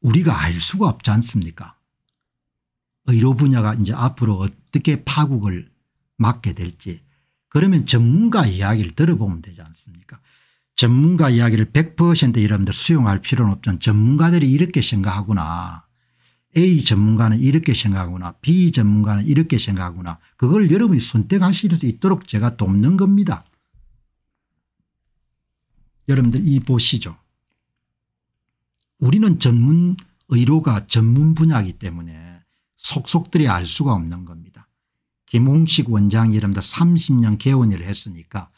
우리가 알 수가 없지 않습니까 의료 분야가 이제 앞으로 어떻게 파국을 맞게 될지 그러면 전문가 이야기를 들어보면 되지 않습니까 전문가 이야기를 100% 여러분들 수용할 필요는 없지 전문가들이 이렇게 생각하구나. A 전문가는 이렇게 생각하구나. B 전문가는 이렇게 생각하구나. 그걸 여러분이 선택하실 수 있도록 제가 돕는 겁니다. 여러분들 이 보시죠. 우리는 전문 의료가 전문 분야이기 때문에 속속들이 알 수가 없는 겁니다. 김홍식 원장이 이름다 30년 개원을 했으니까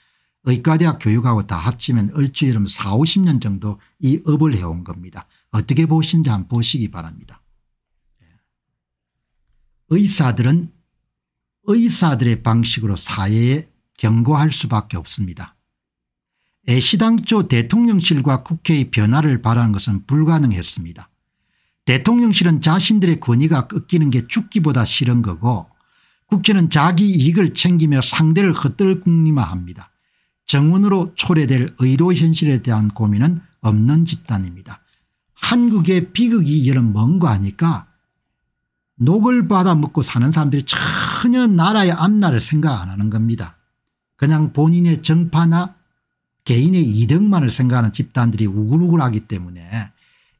의과대학 교육하고 다 합치면 얼추 이름 4, 50년 정도 이 업을 해온 겁니다. 어떻게 보시는지 한번 보시기 바랍니다. 예. 의사들은 의사들의 방식으로 사회에 경고할 수밖에 없습니다. 애시당초 대통령실과 국회의 변화를 바라는 것은 불가능했습니다. 대통령실은 자신들의 권위가 꺾이는 게 죽기보다 싫은 거고 국회는 자기 이익을 챙기며 상대를 헛들궁리마합니다 정원으로 초래될 의료 현실에 대한 고민은 없는 집단입니다. 한국의 비극이 이런 먼 거 아니까 녹을 받아 먹고 사는 사람들이 전혀 나라의 앞날을 생각 안 하는 겁니다. 그냥 본인의 정파나 개인의 이득만을 생각하는 집단들이 우글우글하기 때문에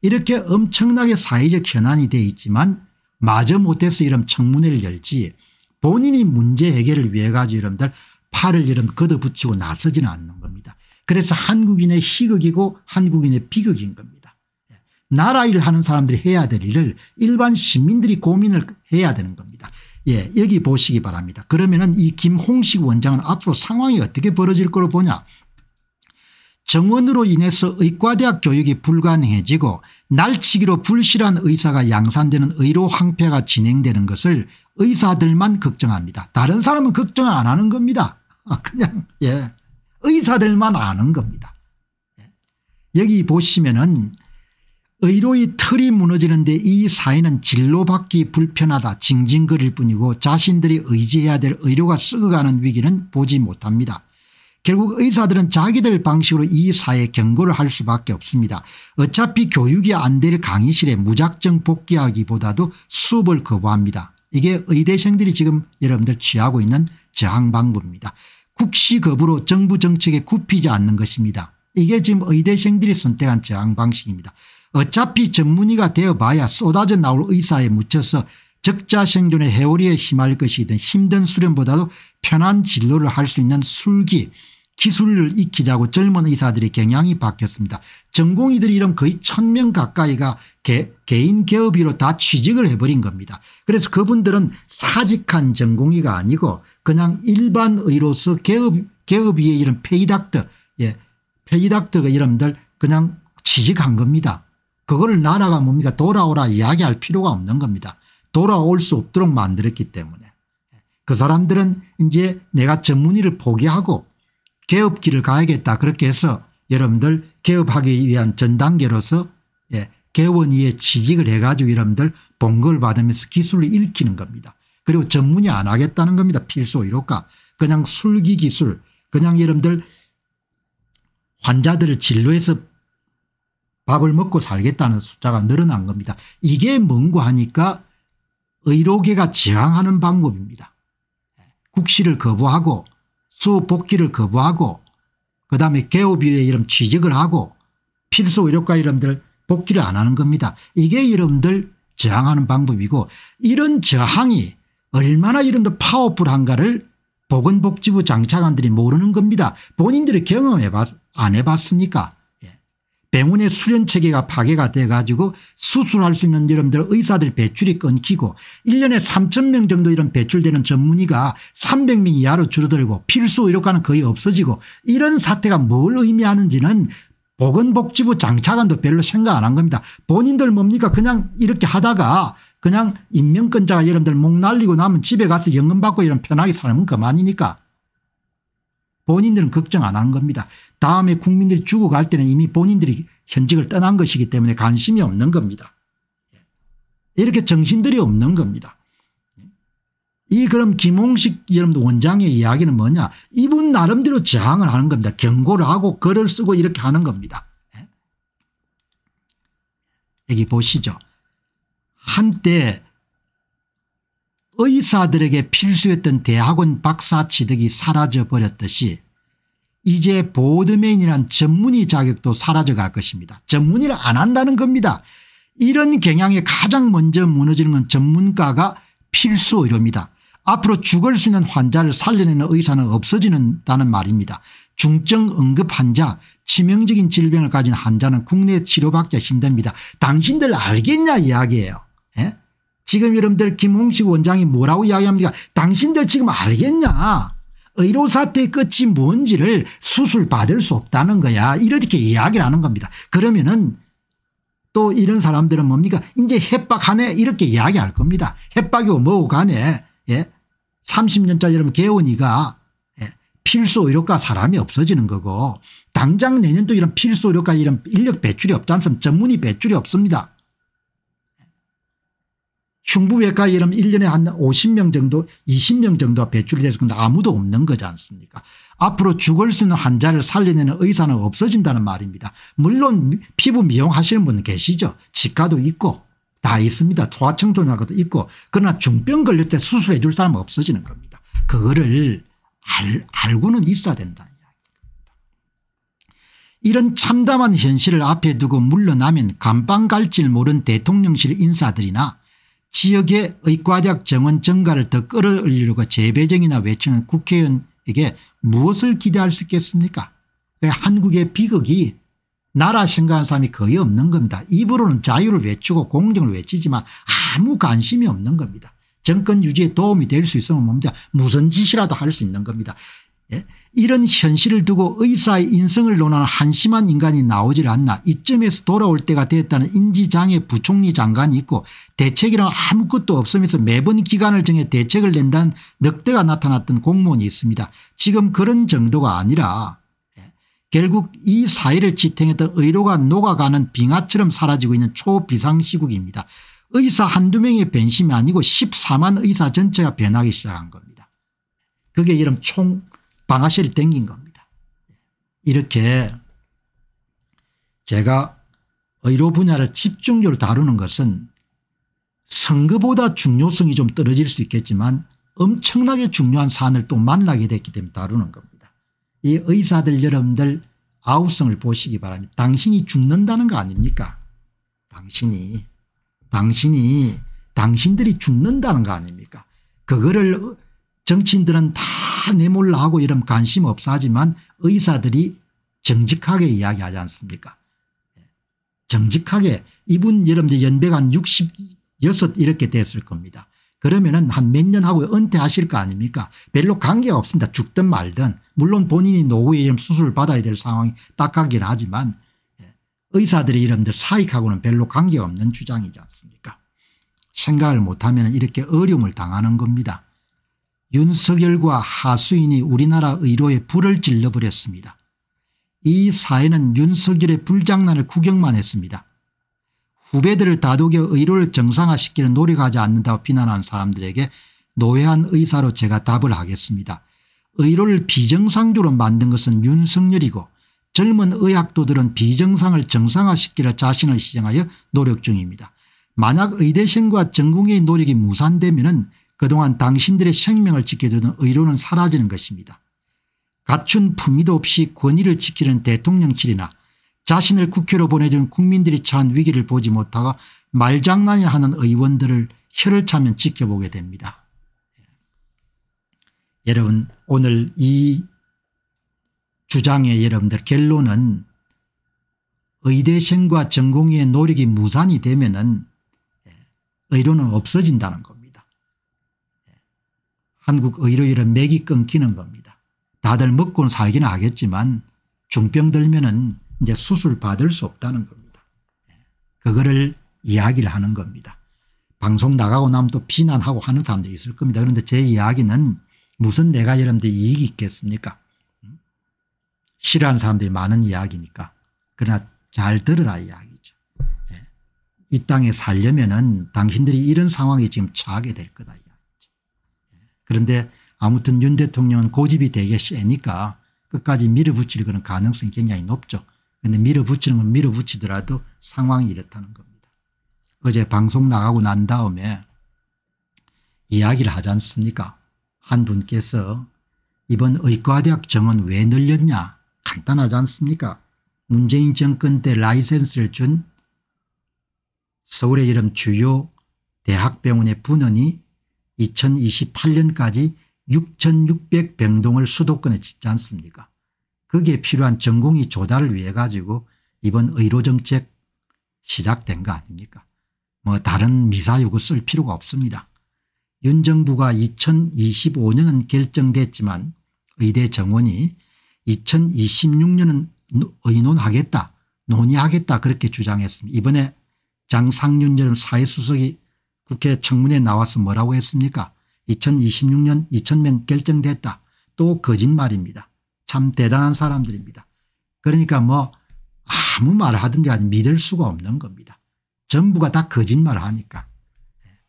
이렇게 엄청나게 사회적 현안이 돼 있지만 마저 못해서 이런 청문회를 열지 본인이 문제 해결을 위해 가지고 이름들 팔을 이름 걷어붙이고 나서지는 않는 겁니다. 그래서 한국인의 희극이고 한국인의 비극인 겁니다. 예, 나라 일을 하는 사람들이 해야 될 일을 일반 시민들이 고민을 해야 되는 겁니다. 예, 여기 보시기 바랍니다. 그러면은 이 김홍식 원장은 앞으로 상황이 어떻게 벌어질 걸로 보냐 정원으로 인해서 의과대학 교육이 불가능해지고 날치기로 불실한 의사가 양산되는 의료 황폐가 진행되는 것을 의사들만 걱정합니다. 다른 사람은 걱정 안 하는 겁니다. 아, 그냥 예 의사들만 아는 겁니다. 예. 여기 보시면은 의료의 틀이 무너지는데 이 사회는 진로받기 불편하다 징징거릴 뿐이고 자신들이 의지해야 될 의료가 썩어가는 위기는 보지 못합니다. 결국 의사들은 자기들 방식으로 이 사회 에 경고를 할 수밖에 없습니다. 어차피 교육이 안 될 강의실에 무작정 복귀하기보다도 수업을 거부합니다. 이게 의대생들이 지금 여러분들 취하고 있는 저항 방법입니다. 국시 거부로 정부 정책에 굽히지 않는 것입니다. 이게 지금 의대생들이 선택한 저항 방식입니다. 어차피 전문의가 되어봐야 쏟아져 나올 의사에 묻혀서 적자 생존의 해오리에 심할 것이든 힘든 수련보다도 편한 진로를 할 수 있는 술기 기술을 익히자고 젊은 의사들의 경향이 바뀌었습니다. 전공의들이 이런 거의 천 명 가까이가 개, 개인 개업위로다 취직을 해버린 겁니다. 그래서 그분들은 사직한 전공의가 아니고 그냥 일반 의로서 개업, 개업의의 이런 페이닥터, 예, 페이닥터가 이름들 그냥 취직한 겁니다. 그걸를 나라가 뭡니까 돌아오라 이야기할 필요가 없는 겁니다. 돌아올 수 없도록 만들었기 때문에 그 사람들은 이제 내가 전문의를 포기하고 개업기를 가야겠다 그렇게 해서 여러분들 개업하기 위한 전 단계로서 예, 개원위에 취직을 해가지고 여러분들 봉급을 받으면서 기술을 읽히는 겁니다. 그리고 전문의안 하겠다는 겁니다. 필수 의료과 그냥 술기 기술 그냥 여러분들 환자들을 진료해서 밥을 먹고 살겠다는 숫자가 늘어난 겁니다. 이게 뭔고 하니까 의료계가 저항하는 방법입니다. 예, 국시를 거부하고 수 복귀를 거부하고 그다음에 개업비의 이름 취직을 하고 필수 의료과 이름들 복귀를 안 하는 겁니다. 이게 이름들 저항하는 방법이고 이런 저항이 얼마나 이런들 파워풀한가를 보건복지부 장차관들이 모르는 겁니다. 본인들이 경험해 봤, 안 해봤으니까. 병원의 수련 체계가 파괴가 돼 가지고 수술할 수 있는 여러분들 의사들 배출이 끊기고 1년에 3천 명 정도 이런 배출되는 전문의가 300명 이하로 줄어들고 필수 의료과는 거의 없어지고 이런 사태가 뭘 의미하는지는 보건복지부 장차관도 별로 생각 안 한 겁니다. 본인들 뭡니까 그냥 이렇게 하다가 그냥 임명권자가 여러분들 목 날리고 나면 집에 가서 연금 받고 이런 편하게 살면 그만이니까 본인들은 걱정 안 하는 겁니다. 다음에 국민들이 죽어갈 때는 이미 본인들이 현직을 떠난 것이기 때문에 관심이 없는 겁니다. 예. 이렇게 정신들이 없는 겁니다. 예. 이 그럼 김홍식 여러분 원장의 이야기는 뭐냐 이분 나름대로 저항을 하는 겁니다. 경고를 하고 글을 쓰고 이렇게 하는 겁니다. 예. 여기 보시죠. 한때 의사들에게 필수였던 대학원 박사 취득이 사라져버렸듯이 이제 보드맨이란 전문의 자격도 사라져갈 것입니다. 전문의를 안 한다는 겁니다. 이런 경향에 가장 먼저 무너지는 건 전문가가 필수 의료입니다. 앞으로 죽을 수 있는 환자를 살려내는 의사는 없어지는다는 말입니다. 중증 응급 환자 치명적인 질병을 가진 환자는 국내 치료받기가 힘듭니다. 당신들 알겠냐 이야기예요. 에? 예? 지금 여러분들 김홍식 원장이 뭐라고 이야기합니까 당신들 지금 알겠냐 의료사태의 끝이 뭔지를 수술받을 수 없다는 거야 이렇게 이야기를 하는 겁니다 그러면은 또 이런 사람들은 뭡니까 이제 협박하네 이렇게 이야기할 겁니다 협박이고 뭐고 간에 예? 30년짜 여러분 개원이가 예? 필수 의료과 사람이 없어지는 거고 당장 내년도 이런 필수 의료과 이런 인력 배출이 없지 않습니까 전문의 배출이 없습니다 흉부외과 이름 1년에 한 50명 정도 20명 정도가 배출이 돼서 근데 아무도 없는 거지 않습니까 앞으로 죽을 수 있는 환자를 살려내는 의사는 없어진다는 말입니다. 물론 피부 미용하시는 분 계시죠. 치과도 있고 다 있습니다. 소아청소년과도 있고 그러나 중병 걸릴 때 수술해 줄 사람은 없어지는 겁니다. 그거를 알, 알고는 있어야 된다. 이런 참담한 현실을 앞에 두고 물러나면 감방 갈지 모른 대통령실 인사들이나 지역의 의과대학 정원 증가를 더 끌어올리려고 재배정이나 외치는 국회의원에게 무엇을 기대할 수 있겠습니까 그 한국의 비극이 나라 생각하는 사람이 거의 없는 겁니다. 입으로는 자유를 외치고 공정을 외치지만 아무 관심이 없는 겁니다. 정권 유지에 도움이 될 수 있으면 뭡니까 무슨 짓이라도 할 수 있는 겁니다. 예? 이런 현실을 두고 의사의 인성을 논하는 한심한 인간이 나오질 않나 이쯤에서 돌아올 때가 됐다는 인지장애 부총리 장관이 있고 대책이란 아무것도 없으면서 매번 기간을 정해 대책을 낸다는 늑대가 나타났던 공무원이 있습니다. 지금 그런 정도가 아니라 예, 결국 이 사회를 지탱했던 의료가 녹아가는 빙하처럼 사라지고 있는 초비상시국입니다. 의사 한두 명의 변심이 아니고 14만 의사 전체가 변하기 시작한 겁니다. 그게 이름 총 방아쇠를 당긴 겁니다. 이렇게 제가 의료 분야를 집중적으로 다루는 것은 선거보다 중요성이 좀 떨어질 수 있겠지만 엄청나게 중요한 사안을 또 만나게 됐기 때문에 다루는 겁니다. 이 의사들 여러분들 아우성을 보시기 바랍니다. 당신이 죽는다는 거 아닙니까? 당신이 당신이 당신들이 죽는다는 거 아닙니까? 그거를 정치인들은 다 내몰라 하고 이런 관심 없어 하지만 의사들이 정직하게 이야기하지 않습니까 예. 정직하게 이분 여러분들 연배가 한 66 이렇게 됐을 겁니다. 그러면은 한 몇 년 하고 은퇴하실 거 아닙니까 별로 관계가 없습니다. 죽든 말든 물론 본인이 노후에 이런 수술을 받아야 될 상황이 딱하긴 하지만 예. 의사들의 이름들 사익하고는 별로 관계없는 주장이지 않습니까 생각을 못하면 이렇게 어려움을 당하는 겁니다. 윤석열과 하수인이 우리나라 의료에 불을 질러버렸습니다. 이 사회는 윤석열의 불장난을 구경만 했습니다. 후배들을 다독여 의료를 정상화시키는 노력하지 않는다고 비난한 사람들에게 노회한 의사로 제가 답을 하겠습니다. 의료를 비정상적으로 만든 것은 윤석열이고 젊은 의학도들은 비정상을 정상화시키려 자신을 시장하여 노력 중입니다. 만약 의대생과 전공의 노력이 무산되면 은 그동안 당신들의 생명을 지켜주는 의료는 사라지는 것입니다. 갖춘 품위도 없이 권위를 지키는 대통령실이나 자신을 국회로 보내준 국민들이 처한 위기를 보지 못하고 말장난이 하는 의원들을 혀를 차면 지켜보게 됩니다. 예. 여러분 오늘 이 주장의 여러분들 결론은 의대생과 전공의의 노력이 무산이 되면 은 예, 의료는 없어진다는 것. 한국 의료일은 맥이 끊기는 겁니다. 다들 먹고는 살긴 하겠지만 중병 들면은 이제 수술 받을 수 없다는 겁니다. 그거를 이야기를 하는 겁니다. 방송 나가고 나면 또 비난하고 하는 사람들이 있을 겁니다. 그런데 제 이야기는 무슨 내가 여러분들 이익이 있겠습니까? 싫어하는 사람들이 많은 이야기니까. 그러나 잘 들으라 이야기죠. 예. 이 땅에 살려면은 당신들이 이런 상황에 지금 처하게 될 거다. 그런데 아무튼 윤 대통령은 고집이 되게 세니까 끝까지 밀어붙일 그런 가능성이 굉장히 높죠. 그런데 밀어붙이는 건 밀어붙이더라도 상황이 이렇다는 겁니다. 어제 방송 나가고 난 다음에 이야기를 하지 않습니까 한 분께서 이번 의과대학 정원 왜 늘렸냐 간단하지 않습니까 문재인 정권 때 라이센스를 준 서울의 이름 주요 대학병원의 분원이 2028년까지 6600병동을 수도권에 짓지 않습니까 거기에 필요한 전공이 조달을 위해 가지고 이번 의료정책 시작된 거 아닙니까 뭐 다른 미사유고쓸 필요가 없습니다. 윤 정부가 2025년은 결정됐지만 의대 정원이 2026년은 의논하겠다 논의하겠다 그렇게 주장했습니다. 이번에 장상윤 전 사회수석이 국회 청문회 나와서 뭐라고 했습니까 2026년 2000명 결정됐다. 또 거짓말입니다. 참 대단한 사람들입니다. 그러니까 뭐 아무 말을 하든지 아니 믿을 수가 없는 겁니다. 전부가 다 거짓말 을 하니까.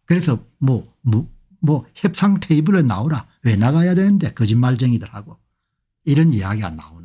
그래서 뭐, 뭐, 뭐 협상 테이블에 나오라. 왜 나가야 되는데 거짓말쟁이들하고. 이런 이야기가 나오는